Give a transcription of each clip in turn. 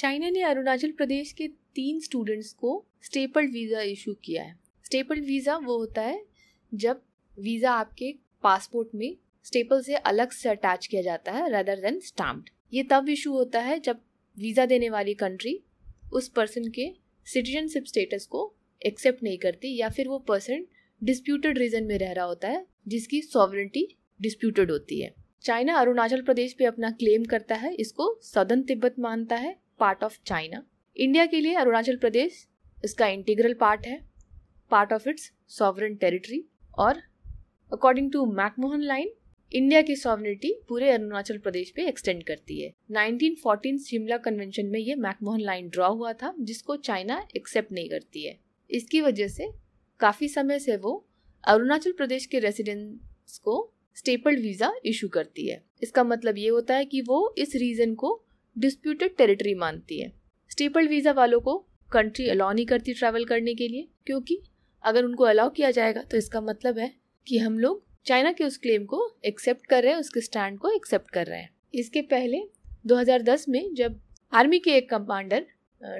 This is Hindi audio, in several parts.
चाइना ने अरुणाचल प्रदेश के तीन स्टूडेंट्स को स्टेपल वीज़ा इशू किया है स्टेपल वीज़ा वो होता है जब वीज़ा आपके पासपोर्ट में स्टेपल से अलग से अटैच किया जाता है रदर देन स्टाम्प्ड ये तब इशू होता है जब वीज़ा देने वाली कंट्री उस पर्सन के सिटीजनशिप स्टेटस को एक्सेप्ट नहीं करती या फिर वो पर्सन डिस्प्यूटेड रीजन में रह रहा होता है जिसकी सॉवरेंटी डिस्प्यूटेड होती है चाइना अरुणाचल प्रदेश पे अपना क्लेम करता है इसको सदन तिब्बत मानता है पार्ट ऑफ चाइना इंडिया के लिए अरुणाचल प्रदेश इसका इंटीग्रल पार्ट है part of its sovereign territory और according to McMahon line India की सॉवरिटी पूरे अरुणाचल प्रदेश पे एक्सटेंड करती है 1914 शिमला कन्वेंशन में ये मैकमोहन लाइन ड्रॉ हुआ था जिसको चाइना एक्सेप्ट नहीं करती है इसकी वजह से काफ़ी समय से वो अरुणाचल प्रदेश के रेसिडेंट्स को स्टेपल्ड वीज़ा इशू करती है इसका मतलब ये होता है कि वो इस रीजन को डिस्प्यूटेड टेरिटरी मानती है स्टेपल्ड वीज़ा वालों को कंट्री अलाउ नहीं करती ट्रैवल करने के लिए क्योंकि अगर उनको अलाउ किया जाएगा तो इसका मतलब है कि हम लोग चाइना के उस क्लेम को एक्सेप्ट कर रहे हैं उसके स्टैंड को एक्सेप्ट कर रहे हैं इसके पहले 2010 में जब आर्मी के एक कमांडर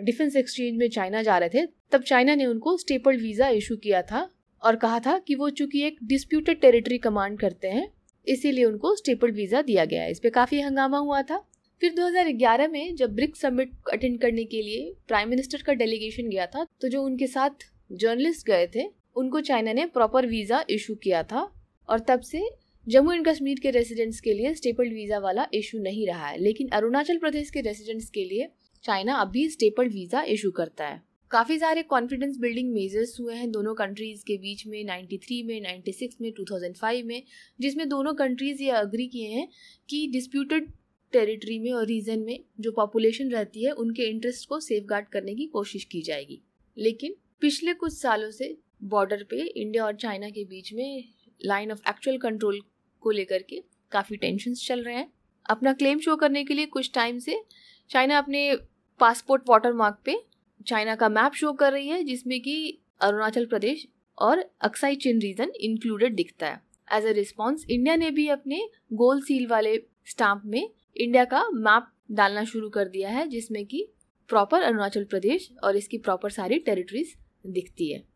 डिफेंस एक्सचेंज में चाइना जा रहे थे तब चाइना ने उनको स्टेपल वीज़ा इशू किया था और कहा था कि वो चूंकि एक डिस्प्यूटेड टेरिटरी कमांड करते हैं इसीलिए उनको स्टेपल वीज़ा दिया गया है इस पर काफ़ी हंगामा हुआ था फिर 2011 में जब ब्रिक्स समिट अटेंड करने के लिए प्राइम मिनिस्टर का डेलीगेशन गया था तो जो उनके साथ जर्नलिस्ट गए थे उनको चाइना ने प्रॉपर वीज़ा इशू किया था और तब से जम्मू एंड कश्मीर के रेजिडेंट्स के लिए स्टेपल वीज़ा वाला इशू नहीं रहा है लेकिन अरुणाचल प्रदेश के रेजिडेंट्स के लिए चाइना अभी स्टेपल्ड स्टेपल वीज़ा इशू करता है काफ़ी सारे कॉन्फिडेंस बिल्डिंग मेजर्स हुए हैं दोनों कंट्रीज़ के बीच में 93 में 96 में 2005 में जिसमें दोनों कंट्रीज़ ये अग्री किए हैं कि डिस्प्यूटेड टेरिटरी में और रीजन में जो पॉपुलेशन रहती है उनके इंटरेस्ट को सेफ करने की कोशिश की जाएगी लेकिन पिछले कुछ सालों से बॉर्डर पे इंडिया और चाइना के बीच में लाइन ऑफ एक्चुअल कंट्रोल को लेकर के काफ़ी टेंशन्स चल रहे हैं अपना क्लेम शो करने के लिए कुछ टाइम से चाइना अपने पासपोर्ट वाटर मार्क पर चाइना का मैप शो कर रही है जिसमें कि अरुणाचल प्रदेश और अक्साई चिन रीजन इंक्लूडेड दिखता है एज अ रिस्पॉन्स इंडिया ने भी अपने गोल सील वाले स्टाम्प में इंडिया का मैप डालना शुरू कर दिया है जिसमें कि प्रॉपर अरुणाचल प्रदेश और इसकी प्रॉपर सारी टेरिटरीज दिखती है